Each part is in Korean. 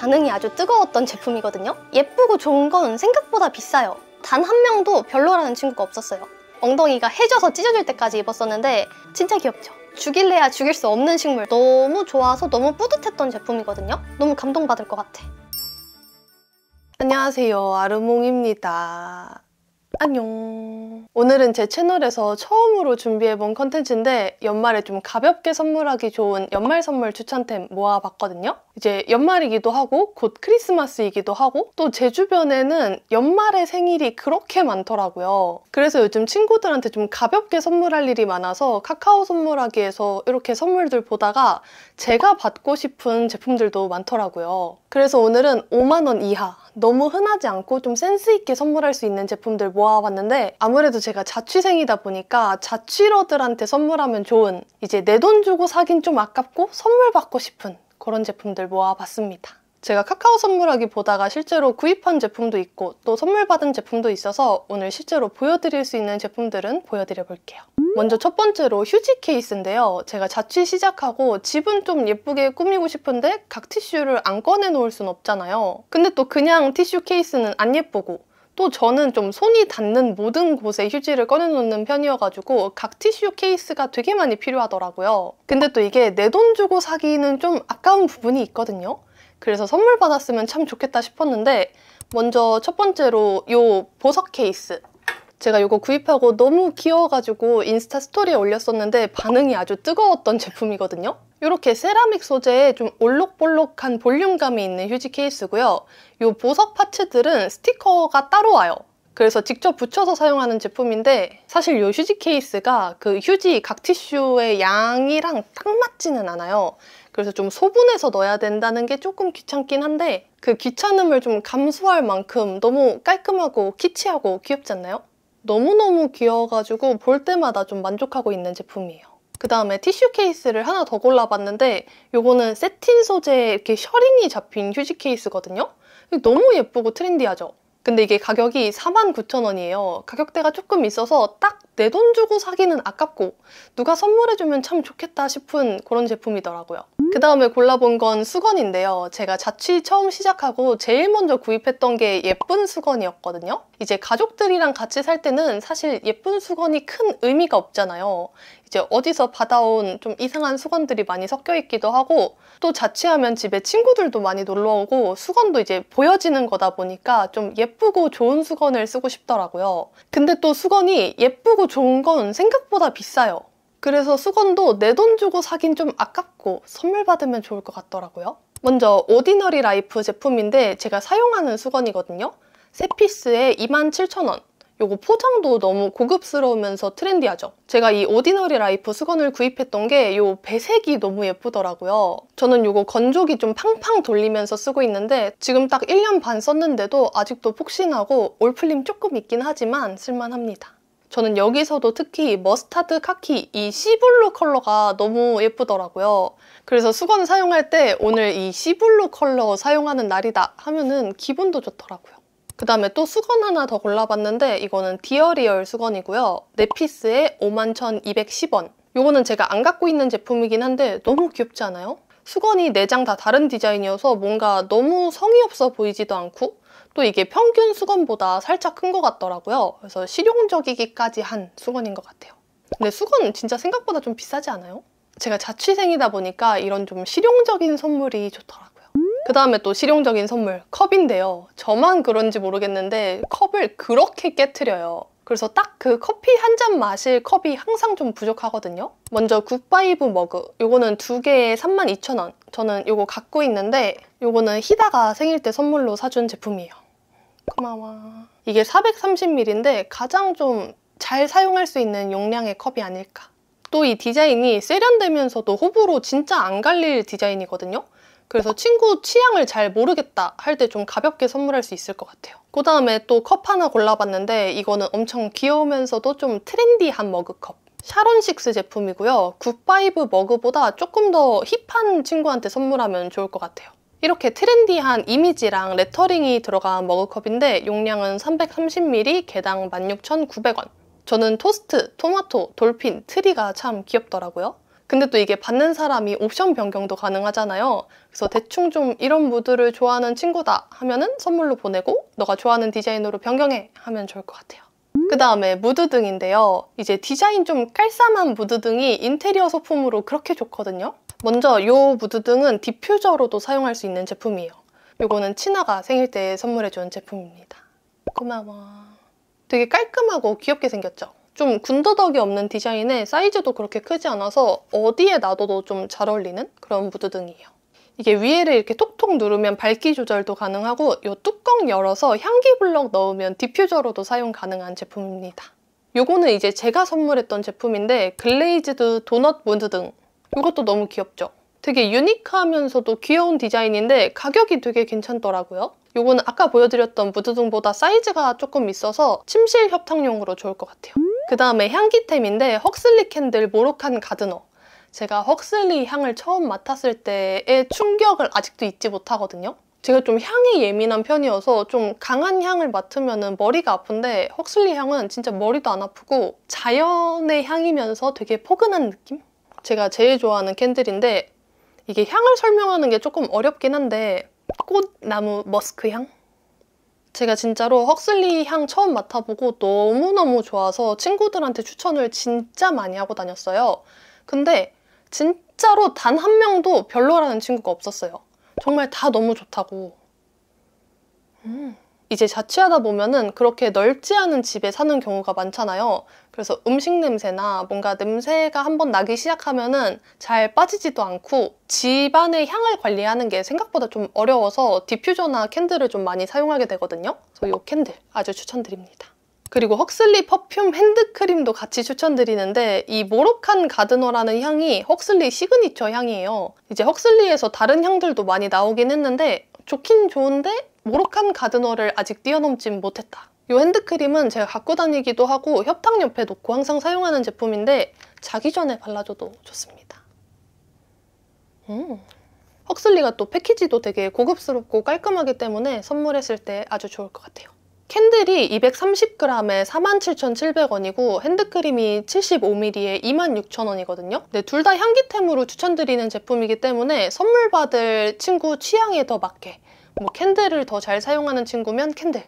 반응이 아주 뜨거웠던 제품이거든요. 예쁘고 좋은 건 생각보다 비싸요. 단 한 명도 별로라는 친구가 없었어요. 엉덩이가 해져서 찢어질 때까지 입었었는데 진짜 귀엽죠? 죽일래야 죽일 수 없는 식물 너무 좋아서 너무 뿌듯했던 제품이거든요. 너무 감동받을 것 같아. 안녕하세요 아르몽입니다. 안녕 오늘은 제 채널에서 처음으로 준비해본 컨텐츠인데 연말에 좀 가볍게 선물하기 좋은 연말 선물 추천템 모아봤거든요 이제 연말이기도 하고 곧 크리스마스이기도 하고 또 제 주변에는 연말에 생일이 그렇게 많더라고요 그래서 요즘 친구들한테 좀 가볍게 선물할 일이 많아서 카카오 선물하기에서 이렇게 선물들 보다가 제가 받고 싶은 제품들도 많더라고요 그래서 오늘은 5만원 이하 너무 흔하지 않고 좀 센스 있게 선물할 수 있는 제품들 모아봤는데 아무래도 제가 자취생이다 보니까 자취러들한테 선물하면 좋은 이제 내 돈 주고 사긴 좀 아깝고 선물 받고 싶은 그런 제품들 모아봤습니다. 제가 카카오 선물하기 보다가 실제로 구입한 제품도 있고 또 선물 받은 제품도 있어서 오늘 실제로 보여드릴 수 있는 제품들은 보여드려 볼게요. 먼저 첫 번째로 휴지 케이스인데요. 제가 자취 시작하고 집은 좀 예쁘게 꾸미고 싶은데 각 티슈를 안 꺼내 놓을 순 없잖아요. 근데 또 그냥 티슈 케이스는 안 예쁘고 또 저는 좀 손이 닿는 모든 곳에 휴지를 꺼내놓는 편이어가지고 각 티슈 케이스가 되게 많이 필요하더라고요. 근데 또 이게 내 돈 주고 사기는 좀 아까운 부분이 있거든요. 그래서 선물 받았으면 참 좋겠다 싶었는데 먼저 첫 번째로 요 보석 케이스 제가 이거 구입하고 너무 귀여워가지고 인스타 스토리에 올렸었는데 반응이 아주 뜨거웠던 제품이거든요. 이렇게 세라믹 소재에좀 올록볼록한 볼륨감이 있는 휴지 케이스고요. 이 보석 파츠들은 스티커가 따로 와요. 그래서 직접 붙여서 사용하는 제품인데 사실 이 휴지 케이스가 그 휴지 각 티슈의 양이랑 딱 맞지는 않아요. 그래서 좀 소분해서 넣어야 된다는 게 조금 귀찮긴 한데 그 귀찮음을 좀 감수할 만큼 너무 깔끔하고 키치하고 귀엽지 않나요? 너무너무 귀여워가지고 볼 때마다 좀 만족하고 있는 제품이에요. 그 다음에 티슈 케이스를 하나 더 골라봤는데 요거는 세틴 소재의 이렇게 셔링이 잡힌 휴지 케이스거든요. 너무 예쁘고 트렌디하죠? 근데 이게 가격이 49,000원이에요. 가격대가 조금 있어서 딱 내 돈 주고 사기는 아깝고 누가 선물해주면 참 좋겠다 싶은 그런 제품이더라고요. 그 다음에 골라본 건 수건인데요. 제가 자취 처음 시작하고 제일 먼저 구입했던 게 예쁜 수건이었거든요. 이제 가족들이랑 같이 살 때는 사실 예쁜 수건이 큰 의미가 없잖아요. 이제 어디서 받아온 좀 이상한 수건들이 많이 섞여 있기도 하고 또 자취하면 집에 친구들도 많이 놀러 오고 수건도 이제 보여지는 거다 보니까 좀 예쁘고 좋은 수건을 쓰고 싶더라고요. 근데 또 수건이 예쁘고 좋은 건 생각보다 비싸요. 그래서 수건도 내 돈 주고 사긴 좀 아깝고 선물 받으면 좋을 것 같더라고요. 먼저 오디너리 라이프 제품인데 제가 사용하는 수건이거든요. 세 피스에 27,000원. 요거 포장도 너무 고급스러우면서 트렌디하죠. 제가 이 오디너리 라이프 수건을 구입했던 게 요 배색이 너무 예쁘더라고요. 저는 요거 건조기 좀 팡팡 돌리면서 쓰고 있는데 지금 딱 1년 반 썼는데도 아직도 폭신하고 올풀림 조금 있긴 하지만 쓸만합니다. 저는 여기서도 특히 머스타드 카키 이 시블루 컬러가 너무 예쁘더라고요. 그래서 수건 사용할 때 오늘 이 시블루 컬러 사용하는 날이다 하면은 기분도 좋더라고요. 그 다음에 또 수건 하나 더 골라봤는데 이거는 디어리얼 수건이고요. 네피스에 51,210원. 이거는 제가 안 갖고 있는 제품이긴 한데 너무 귀엽지 않아요? 수건이 4장 다 다른 디자인이어서 뭔가 너무 성의 없어 보이지도 않고 또 이게 평균 수건보다 살짝 큰 것 같더라고요. 그래서 실용적이기까지 한 수건인 것 같아요. 근데 수건 은 진짜 생각보다 좀 비싸지 않아요? 제가 자취생이다 보니까 이런 좀 실용적인 선물이 좋더라고요. 그 다음에 또 실용적인 선물, 컵인데요. 저만 그런지 모르겠는데 컵을 그렇게 깨트려요. 그래서 딱 그 커피 한 잔 마실 컵이 항상 좀 부족하거든요. 먼저 굿바이브 머그, 요거는 두 개에 32,000원. 저는 요거 갖고 있는데 요거는 희다가 생일 때 선물로 사준 제품이에요. 고마워. 이게 430ml인데 가장 좀 잘 사용할 수 있는 용량의 컵이 아닐까. 또 이 디자인이 세련되면서도 호불호 진짜 안 갈릴 디자인이거든요. 그래서 친구 취향을 잘 모르겠다 할 때 좀 가볍게 선물할 수 있을 것 같아요. 그 다음에 또 컵 하나 골라봤는데 이거는 엄청 귀여우면서도 좀 트렌디한 머그컵. 샤론식스 제품이고요. 굿바이브 머그보다 조금 더 힙한 친구한테 선물하면 좋을 것 같아요. 이렇게 트렌디한 이미지랑 레터링이 들어간 머그컵인데 용량은 330ml 개당 16,900원 저는 토스트, 토마토, 돌핀, 트리가 참 귀엽더라고요 근데 또 이게 받는 사람이 옵션 변경도 가능하잖아요 그래서 대충 좀 이런 무드를 좋아하는 친구다 하면은 선물로 보내고 너가 좋아하는 디자인으로 변경해 하면 좋을 것 같아요 그 다음에 무드등인데요. 이제 디자인 좀 깔쌈한 무드등이 인테리어 소품으로 그렇게 좋거든요. 먼저 이 무드등은 디퓨저로도 사용할 수 있는 제품이에요. 이거는 친아가 생일 때 선물해준 제품입니다. 고마워. 되게 깔끔하고 귀엽게 생겼죠? 좀 군더더기 없는 디자인에 사이즈도 그렇게 크지 않아서 어디에 놔둬도 좀 잘 어울리는 그런 무드등이에요. 이게 위에를 이렇게 톡톡 누르면 밝기 조절도 가능하고 이 뚜껑 열어서 향기 블럭 넣으면 디퓨저로도 사용 가능한 제품입니다. 요거는 이제 제가 선물했던 제품인데 글레이즈드 도넛 무드등 이것도 너무 귀엽죠? 되게 유니크하면서도 귀여운 디자인인데 가격이 되게 괜찮더라고요. 이거는 아까 보여드렸던 무드등보다 사이즈가 조금 있어서 침실 협탁용으로 좋을 것 같아요. 그 다음에 향기템인데 헉슬리 캔들 모로칸 가드너 제가 헉슬리 향을 처음 맡았을 때의 충격을 아직도 잊지 못하거든요. 제가 좀향이 예민한 편이어서 좀 강한 향을 맡으면 머리가 아픈데 헉슬리 향은 진짜 머리도 안 아프고 자연의 향이면서 되게 포근한 느낌? 제가 제일 좋아하는 캔들인데 이게 향을 설명하는 게 조금 어렵긴 한데 꽃나무 머스크 향? 제가 진짜로 헉슬리 향 처음 맡아보고 너무너무 좋아서 친구들한테 추천을 진짜 많이 하고 다녔어요. 근데 진짜로 단 한 명도 별로라는 친구가 없었어요. 정말 다 너무 좋다고. 음. 이제 자취하다 보면은 그렇게 넓지 않은 집에 사는 경우가 많잖아요. 그래서 음식 냄새나 뭔가 냄새가 한번 나기 시작하면은 잘 빠지지도 않고 집안의 향을 관리하는 게 생각보다 좀 어려워서 디퓨저나 캔들을 좀 많이 사용하게 되거든요. 그래서 이 캔들 아주 추천드립니다. 그리고 헉슬리 퍼퓸 핸드크림도 같이 추천드리는데 이 모로칸 가드너라는 향이 헉슬리 시그니처 향이에요. 이제 헉슬리에서 다른 향들도 많이 나오긴 했는데 좋긴 좋은데 모로칸 가드너를 아직 뛰어넘진 못했다. 이 핸드크림은 제가 갖고 다니기도 하고 협탕 옆에 놓고 항상 사용하는 제품인데 자기 전에 발라줘도 좋습니다. 음. 헉슬리가 또 패키지도 되게 고급스럽고 깔끔하기 때문에 선물했을 때 아주 좋을 것 같아요. 캔들이 230g에 47,700원이고 핸드크림이 75ml에 26,000원이거든요. 네, 둘다 향기템으로 추천드리는 제품이기 때문에 선물 받을 친구 취향에 더 맞게 뭐 캔들을 더 잘 사용하는 친구면 캔들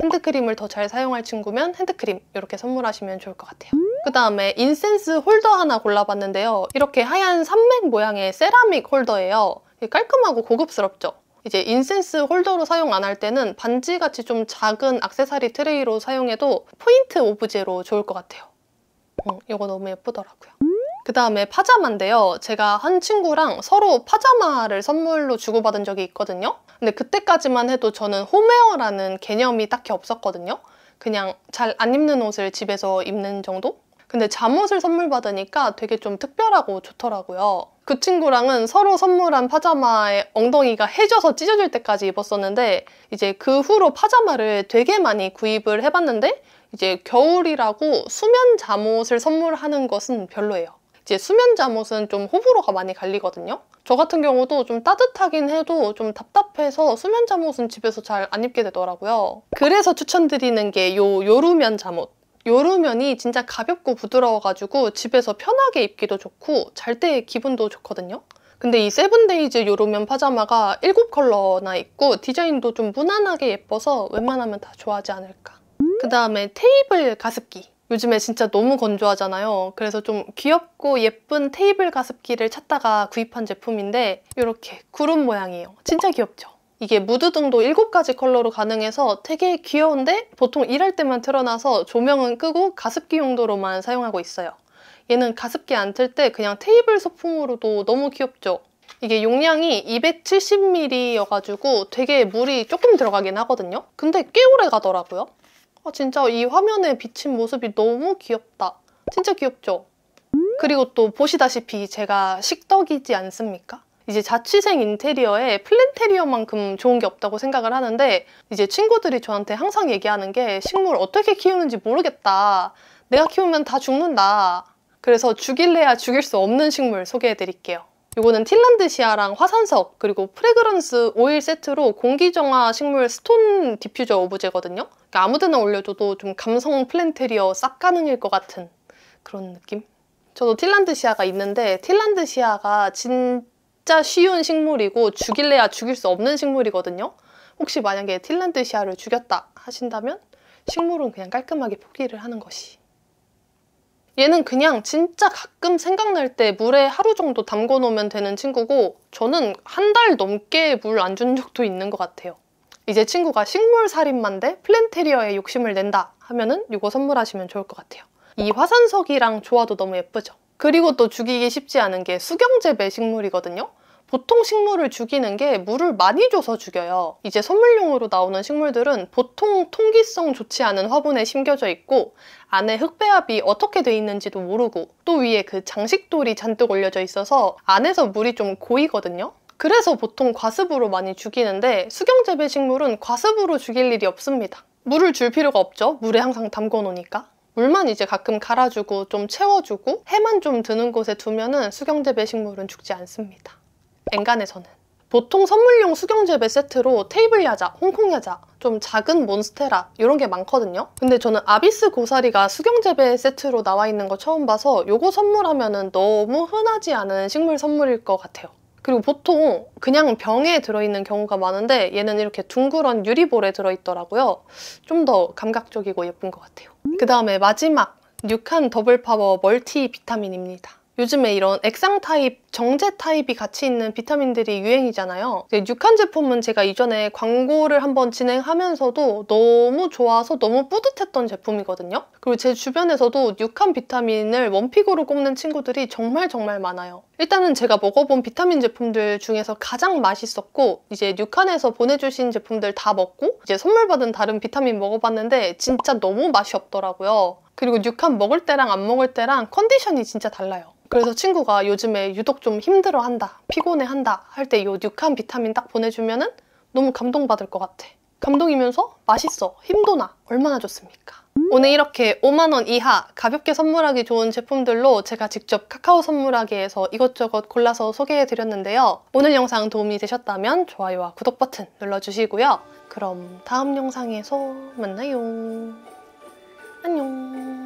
핸드크림을 더 잘 사용할 친구면 핸드크림 이렇게 선물하시면 좋을 것 같아요. 그 다음에 인센스 홀더 하나 골라봤는데요. 이렇게 하얀 산맥 모양의 세라믹 홀더예요. 깔끔하고 고급스럽죠? 이제 인센스 홀더로 사용 안 할 때는 반지같이 좀 작은 악세사리 트레이로 사용해도 포인트 오브제로 좋을 것 같아요. 어, 음, 이거 너무 예쁘더라고요. 그 다음에 파자마인데요. 제가 한 친구랑 서로 파자마를 선물로 주고받은 적이 있거든요. 근데 그때까지만 해도 저는 홈웨어라는 개념이 딱히 없었거든요. 그냥 잘 안 입는 옷을 집에서 입는 정도? 근데 잠옷을 선물 받으니까 되게 좀 특별하고 좋더라고요. 그 친구랑은 서로 선물한 파자마에 엉덩이가 해져서 찢어질 때까지 입었었는데 이제 그 후로 파자마를 되게 많이 구입을 해봤는데 이제 겨울이라고 수면 잠옷을 선물하는 것은 별로예요. 이제 수면 잠옷은 좀 호불호가 많이 갈리거든요. 저 같은 경우도 좀 따뜻하긴 해도 좀 답답해서 수면 잠옷은 집에서 잘 안 입게 되더라고요. 그래서 추천드리는 게 요요르면 잠옷. 요르면이 진짜 가볍고 부드러워가지고 집에서 편하게 입기도 좋고 잘 때 기분도 좋거든요. 근데 이 세븐데이즈 요르면 파자마가 7컬러나 있고 디자인도 좀 무난하게 예뻐서 웬만하면 다 좋아하지 않을까. 그 다음에 테이블 가습기. 요즘에 진짜 너무 건조하잖아요. 그래서 좀 귀엽고 예쁜 테이블 가습기를 찾다가 구입한 제품인데 이렇게 구름 모양이에요. 진짜 귀엽죠? 이게 무드 등도 7가지 컬러로 가능해서 되게 귀여운데 보통 일할 때만 틀어놔서 조명은 끄고 가습기 용도로만 사용하고 있어요. 얘는 가습기 안 틀 때 그냥 테이블 소품으로도 너무 귀엽죠? 이게 용량이 270ml여가지고 되게 물이 조금 들어가긴 하거든요. 근데 꽤 오래 가더라고요. 아, 진짜 이 화면에 비친 모습이 너무 귀엽다. 진짜 귀엽죠? 그리고 또 보시다시피 제가 식덕이지 않습니까? 이제 자취생 인테리어에 플랜테리어만큼 좋은 게 없다고 생각을 하는데 이제 친구들이 저한테 항상 얘기하는 게 식물 어떻게 키우는지 모르겠다. 내가 키우면 다 죽는다. 그래서 죽일래야 죽일 수 없는 식물 소개해 드릴게요. 이거는 틸란드시아랑 화산석 그리고 프레그런스 오일 세트로 공기정화 식물 스톤 디퓨저 오브제거든요. 그러니까 아무데나 올려줘도 좀 감성 플랜테리어 싹 가능일 것 같은 그런 느낌? 저도 틸란드시아가 있는데 틸란드시아가 진짜 쉬운 식물이고 죽일래야 죽일 수 없는 식물이거든요. 혹시 만약에 틸란드시아를 죽였다 하신다면 식물은 그냥 깔끔하게 포기를 하는 것이 얘는 그냥 진짜 가끔 생각날 때 물에 하루 정도 담궈 놓으면 되는 친구고 저는 한 달 넘게 물 안 준 적도 있는 것 같아요. 이제 친구가 식물살인만데 플랜테리어에 욕심을 낸다 하면은 이거 선물하시면 좋을 것 같아요. 이 화산석이랑 조화도 너무 예쁘죠? 그리고 또 죽이기 쉽지 않은 게 수경재배 식물이거든요. 보통 식물을 죽이는 게 물을 많이 줘서 죽여요. 이제 선물용으로 나오는 식물들은 보통 통기성 좋지 않은 화분에 심겨져 있고 안에 흙배합이 어떻게 돼 있는지도 모르고 또 위에 그 장식돌이 잔뜩 올려져 있어서 안에서 물이 좀 고이거든요. 그래서 보통 과습으로 많이 죽이는데 수경재배 식물은 과습으로 죽일 일이 없습니다. 물을 줄 필요가 없죠. 물에 항상 담궈 놓으니까. 물만 이제 가끔 갈아주고 좀 채워주고 해만 좀 드는 곳에 두면은 수경재배 식물은 죽지 않습니다. 엔간에서는 보통 선물용 수경재배 세트로 테이블 야자, 홍콩 야자, 좀 작은 몬스테라 이런 게 많거든요. 근데 저는 아비스 고사리가 수경재배 세트로 나와 있는 거 처음 봐서 요거 선물하면 너무 흔하지 않은 식물 선물일 것 같아요. 그리고 보통 그냥 병에 들어있는 경우가 많은데 얘는 이렇게 둥그런 유리볼에 들어있더라고요. 좀 더 감각적이고 예쁜 것 같아요. 그 다음에 마지막 뉴칸 더블 파워 멀티 비타민입니다. 요즘에 이런 액상 타입, 정제 타입이 같이 있는 비타민들이 유행이잖아요. 뉴칸 제품은 제가 이전에 광고를 한번 진행하면서도 너무 좋아서 너무 뿌듯했던 제품이거든요. 그리고 제 주변에서도 뉴칸 비타민을 원픽으로 꼽는 친구들이 정말 정말 많아요. 일단은 제가 먹어본 비타민 제품들 중에서 가장 맛있었고 이제 뉴칸에서 보내주신 제품들 다 먹고 이제 선물 받은 다른 비타민 먹어봤는데 진짜 너무 맛이 없더라고요. 그리고 뉴칸 먹을 때랑 안 먹을 때랑 컨디션이 진짜 달라요. 그래서 친구가 요즘에 유독 좀 힘들어한다, 피곤해한다 할 때 이 뉴캄 비타민 딱 보내주면 은 너무 감동받을 것 같아. 감동이면서 맛있어, 힘도 나, 얼마나 좋습니까? 오늘 이렇게 5만원 이하 가볍게 선물하기 좋은 제품들로 제가 직접 카카오 선물하기에서 이것저것 골라서 소개해드렸는데요. 오늘 영상 도움이 되셨다면 좋아요와 구독 버튼 눌러주시고요. 그럼 다음 영상에서 만나요. 안녕.